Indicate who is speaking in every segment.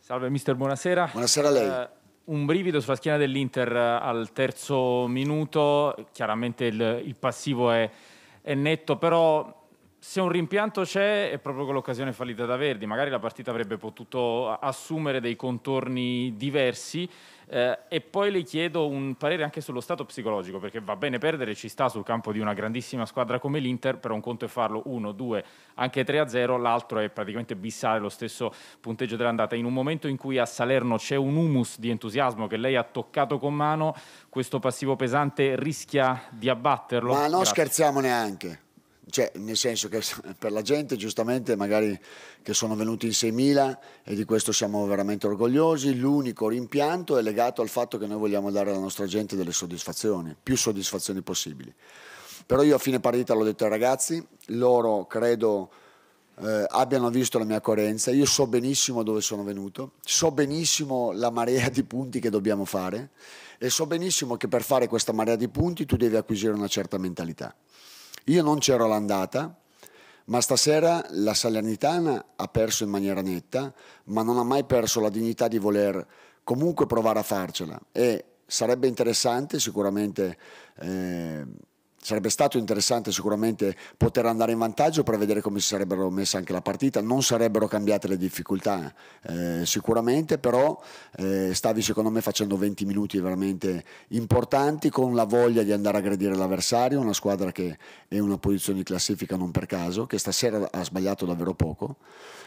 Speaker 1: Salve mister, buonasera. Buonasera a lei. Uh, un brivido sulla schiena dell'Inter uh, al terzo minuto, chiaramente il, il passivo è, è netto, però se un rimpianto c'è è proprio con l'occasione fallita da Verdi, magari la partita avrebbe potuto assumere dei contorni diversi eh, e poi le chiedo un parere anche sullo stato psicologico, perché va bene perdere, ci sta sul campo di una grandissima squadra come l'Inter, però un conto è farlo 1, 2, anche 3 a 0, l'altro è praticamente bissare lo stesso punteggio dell'andata. In un momento in cui a Salerno c'è un humus di entusiasmo che lei ha toccato con mano, questo passivo pesante rischia di abbatterlo. Ma non Grazie. scherziamo
Speaker 2: neanche cioè, nel senso che per la gente giustamente magari che sono venuti in 6.000 e di questo siamo veramente orgogliosi, l'unico rimpianto è legato al fatto che noi vogliamo dare alla nostra gente delle soddisfazioni, più soddisfazioni possibili. Però io a fine partita l'ho detto ai ragazzi, loro credo eh, abbiano visto la mia coerenza, io so benissimo dove sono venuto, so benissimo la marea di punti che dobbiamo fare e so benissimo che per fare questa marea di punti tu devi acquisire una certa mentalità. Io non c'ero all'andata, ma stasera la Salernitana ha perso in maniera netta, ma non ha mai perso la dignità di voler comunque provare a farcela. E sarebbe interessante sicuramente eh, Sarebbe stato interessante sicuramente poter andare in vantaggio per vedere come si sarebbero messe anche la partita, non sarebbero cambiate le difficoltà eh, sicuramente, però eh, stavi secondo me facendo 20 minuti veramente importanti con la voglia di andare a aggredire l'avversario, una squadra che è in una posizione di classifica non per caso, che stasera ha sbagliato davvero poco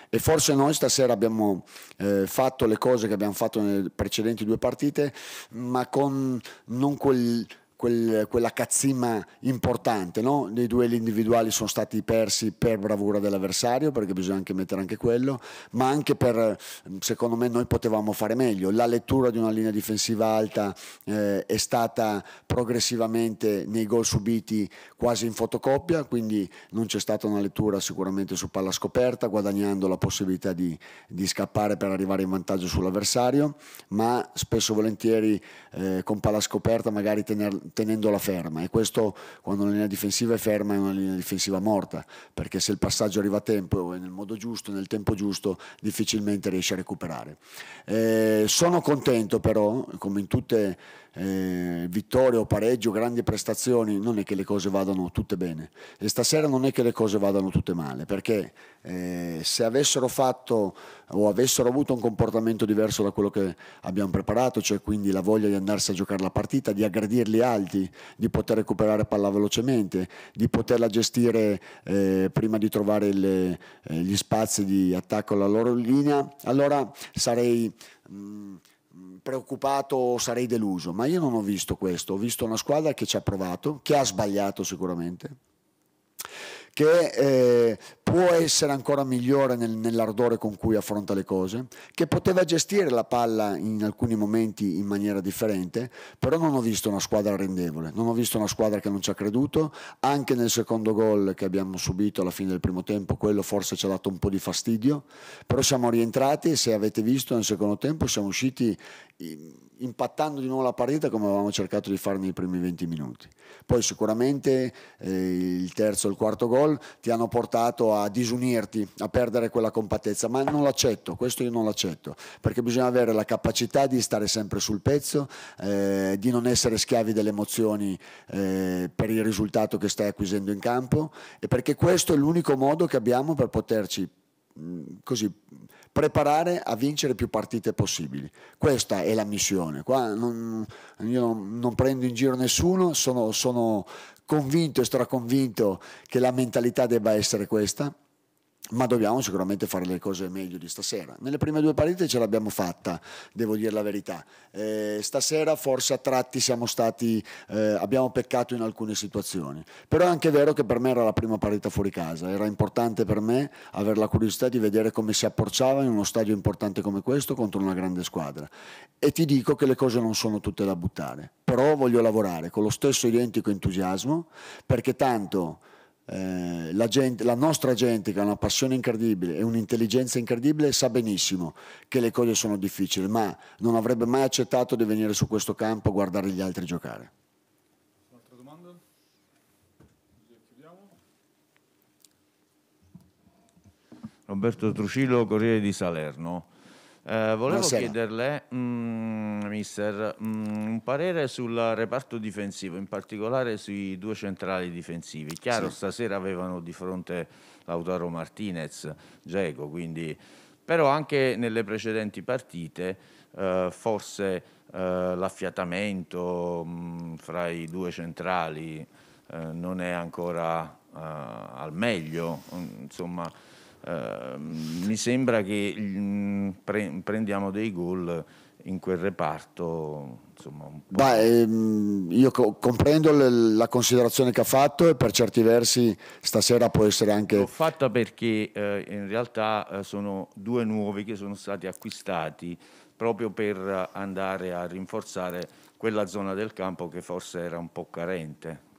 Speaker 2: e forse noi stasera abbiamo eh, fatto le cose che abbiamo fatto nelle precedenti due partite, ma con non quel quel, quella cazzimma importante, no? I duelli individuali sono stati persi per bravura dell'avversario, perché bisogna anche mettere anche quello, ma anche per, secondo me, noi potevamo fare meglio. La lettura di una linea difensiva alta eh, è stata progressivamente nei gol subiti quasi in fotocopia, quindi non c'è stata una lettura sicuramente su palla scoperta, guadagnando la possibilità di, di scappare per arrivare in vantaggio sull'avversario, ma spesso volentieri eh, con palla scoperta magari tener, tenendola ferma e questo quando una linea difensiva è ferma è una linea difensiva morta perché se il passaggio arriva a tempo e nel modo giusto, nel tempo giusto difficilmente riesce a recuperare. Eh, sono contento però, come in tutte eh, vittoria o pareggio, grandi prestazioni, non è che le cose vadano tutte bene e stasera non è che le cose vadano tutte male, perché eh, se avessero fatto o avessero avuto un comportamento diverso da quello che abbiamo preparato, cioè quindi la voglia di andarsi a giocare la partita, di aggredirli alti, di poter recuperare palla velocemente, di poterla gestire eh, prima di trovare le, eh, gli spazi di attacco alla loro linea, allora sarei... Mh, mm, preoccupato o sarei deluso, ma io non ho visto questo, ho visto una squadra che ci ha provato, che ha sbagliato sicuramente, che eh, può essere ancora migliore nel, nell'ardore con cui affronta le cose, che poteva gestire la palla in alcuni momenti in maniera differente, però non ho visto una squadra rendevole, non ho visto una squadra che non ci ha creduto, anche nel secondo gol che abbiamo subito alla fine del primo tempo, quello forse ci ha dato un po' di fastidio, però siamo rientrati e se avete visto nel secondo tempo siamo usciti impattando di nuovo la partita come avevamo cercato di fare nei primi 20 minuti. Poi sicuramente eh, il terzo e il quarto gol ti hanno portato a a disunirti, a perdere quella compattezza, ma non l'accetto, questo io non l'accetto, perché bisogna avere la capacità di stare sempre sul pezzo, eh, di non essere schiavi delle emozioni eh, per il risultato che stai acquisendo in campo e perché questo è l'unico modo che abbiamo per poterci mm, così preparare a vincere più partite possibili. Questa è la missione. Qua non, io non prendo in giro nessuno, sono, sono convinto e straconvinto che la mentalità debba essere questa ma dobbiamo sicuramente fare le cose meglio di stasera. Nelle prime due partite ce l'abbiamo fatta, devo dire la verità. Eh, stasera forse a tratti siamo stati, eh, abbiamo peccato in alcune situazioni, però è anche vero che per me era la prima partita fuori casa, era importante per me avere la curiosità di vedere come si apporciava in uno stadio importante come questo contro una grande squadra. E ti dico che le cose non sono tutte da buttare, però voglio lavorare con lo stesso identico entusiasmo perché tanto eh, la, gente, la, nostra gente che ha una passione incredibile e un'intelligenza incredibile sa benissimo che le cose sono difficili, ma non avrebbe mai accettato di venire su questo campo a guardare gli altri giocare. Un'altra domanda? Roberto Trucillo, Corriere
Speaker 1: di Salerno. Eh, volevo Buonasera. chiederle... Mh, mm, mister. Mm, un parere sul reparto difensivo, in particolare sui due centrali difensivi. Chiaro, sì. stasera avevano di fronte Lautaro Martinez, Geco, quindi... Però anche nelle precedenti partite eh, forse eh, l'affiatamento mh, mm, fra i due centrali eh, non è ancora eh, al meglio. Mm, insomma, Uh, mi sembra che mh, pre prendiamo dei gol in quel reparto. Insomma,
Speaker 2: bah, ehm, io co- comprendo le, la considerazione che ha fatto e per certi versi stasera può essere anche... L'ho
Speaker 1: fatta perché eh, in realtà eh, sono due nuovi che sono stati acquistati proprio per andare a rinforzare quella zona del campo che forse era un po' carente.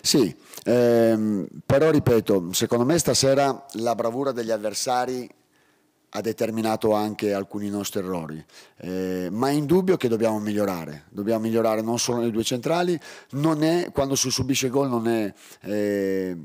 Speaker 2: Sì, ehm, però ripeto, secondo me stasera la bravura degli avversari ha determinato anche alcuni nostri errori, eh, ma è indubbio che dobbiamo migliorare, dobbiamo migliorare non solo nei due centrali, non è, quando si subisce gol non è... Eh,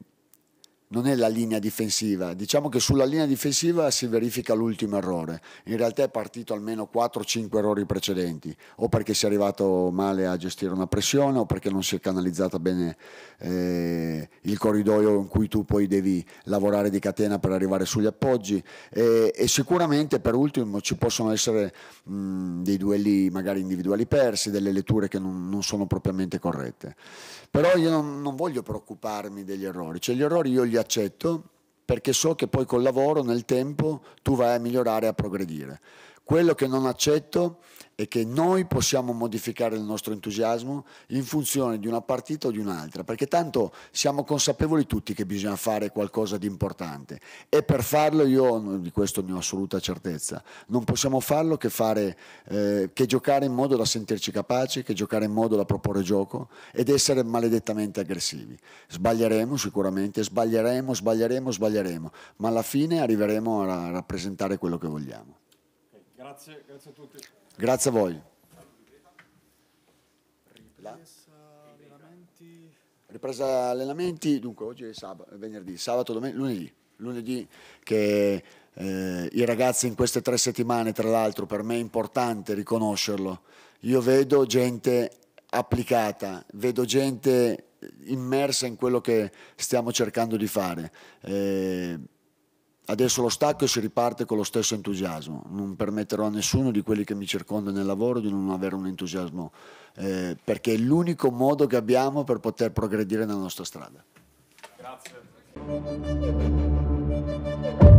Speaker 2: non è la linea difensiva. Diciamo che sulla linea difensiva si verifica l'ultimo errore. In realtà è partito almeno 4-5 errori precedenti, o perché si è arrivato male a gestire una pressione, o perché non si è canalizzata bene eh, il corridoio in cui tu poi devi lavorare di catena per arrivare sugli appoggi. E, e sicuramente per ultimo ci possono essere mh, dei duelli magari individuali persi, delle letture che non, non sono propriamente corrette. Però io non, non, voglio preoccuparmi degli errori, cioè gli errori io li li accetto perché so che poi col lavoro, nel tempo, tu vai a migliorare, a progredire. Quello che non accetto è che noi possiamo modificare il nostro entusiasmo in funzione di una partita o di un'altra, perché tanto siamo consapevoli tutti che bisogna fare qualcosa di importante e per farlo io di questo ne ho assoluta certezza, non possiamo farlo che, fare, eh, che giocare in modo da sentirci capaci, che giocare in modo da proporre gioco ed essere maledettamente aggressivi. Sbaglieremo sicuramente, sbaglieremo, sbaglieremo, sbaglieremo, ma alla fine arriveremo a rappresentare quello che vogliamo. Grazie, grazie a tutti. Grazie a voi. Ripresa allenamenti. dunque oggi è sabato, venerdì, sabato, domenica, lunedì. Lunedì che eh, i ragazzi in queste tre settimane, tra l'altro per me è importante riconoscerlo, io vedo gente applicata, vedo gente immersa in quello che stiamo cercando di fare. Eh, Adesso lo stacco e si riparte con lo stesso entusiasmo. Non permetterò a nessuno di quelli che mi circonda nel lavoro di non avere un entusiasmo, eh, perché è l'unico modo che abbiamo per poter progredire nella nostra strada. Grazie.